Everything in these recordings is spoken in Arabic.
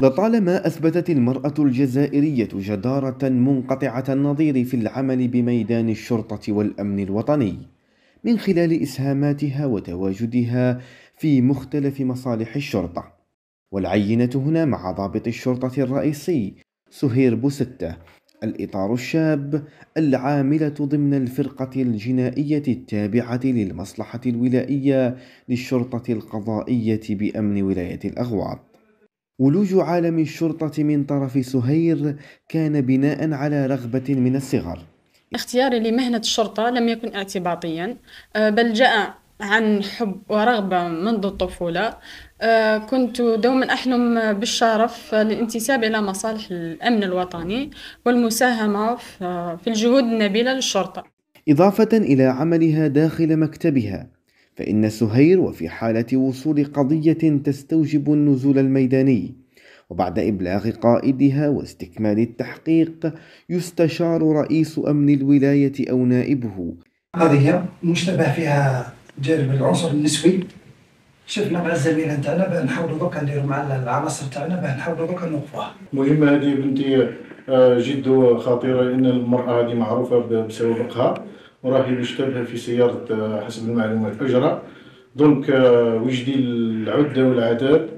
لطالما أثبتت المرأة الجزائرية جدارة منقطعة النظير في العمل بميدان الشرطة والأمن الوطني من خلال إسهاماتها وتواجدها في مختلف مصالح الشرطة والعينة هنا مع ضابط الشرطة الرئيسي سهير بوستة الإطار الشاب العاملة ضمن الفرقة الجنائية التابعة للمصلحة الولائية للشرطة القضائية بأمن ولاية الأغواط ولوج عالم الشرطة من طرف سهير كان بناء على رغبة من الصغر اختياري لمهنة الشرطة لم يكن اعتباطيا آه، بل جاء عن حب ورغبة منذ الطفولة آه، كنت دوما أحلم بالشرف للانتساب إلى مصالح الأمن الوطني والمساهمة في الجهود النبيلة للشرطة إضافة إلى عملها داخل مكتبها فإن سهير وفي حالة وصول قضية تستوجب النزول الميداني وبعد إبلاغ قائدها واستكمال التحقيق يستشار رئيس أمن الولاية أو نائبه قضية مشتبه فيها جانب العنصر النسوي شفنا مع الزميلة نتاعنا باه نحاولوا دوكا نديروا مع العناصر تاعنا باه نحاولوا دوكا نوقفوها. مهمة هذه بنتي آه، جد خطيرة لأن المرأة هذه معروفة بسوابقها وراه يشتبه في سيارة آه، حسب المعلومات أجرة دونك آه، وجدي العدة والعداد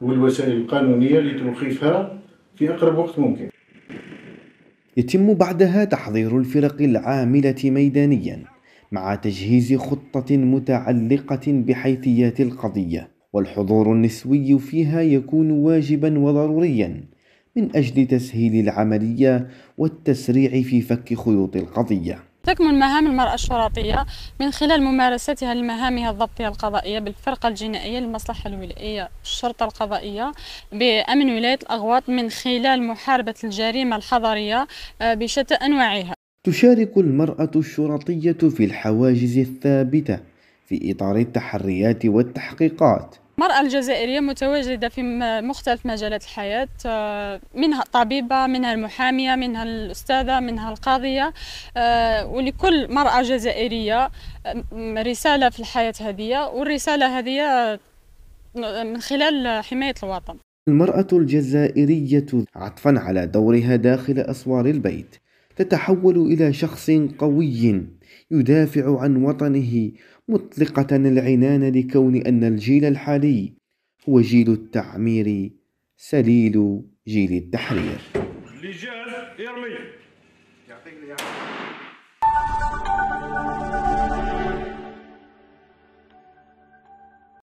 والوسائل القانونية لتوقيفها في أقرب وقت ممكن يتم بعدها تحضير الفرق العاملة ميدانيا مع تجهيز خطة متعلقة بحيثيات القضية والحضور النسوي فيها يكون واجبا وضروريا من أجل تسهيل العملية والتسريع في فك خيوط القضية تكمن مهام المرأة الشرطية من خلال ممارستها لمهامها الضبطية القضائية بالفرقة الجنائية للمصلحة الولائية الشرطة القضائية بأمن ولاية الأغواط من خلال محاربة الجريمة الحضرية آه، بشتى أنواعها تشارك المرأة الشرطية في الحواجز الثابتة في إطار التحريات والتحقيقات المرأة الجزائرية متواجدة في مختلف مجالات الحياة آه، منها الطبيبة منها المحامية منها الأستاذة منها القاضية آه، ولكل مرأة جزائرية آه، رسالة في الحياة هذه والرسالة هذه من خلال حماية الوطن المرأة الجزائرية عطفا على دورها داخل أسوار البيت تتحول إلى شخص قوي يدافع عن وطنه مطلقة العنان لكون أن الجيل الحالي هو جيل التعمير سليل جيل التحرير اللي جاهز يرمي يعطيك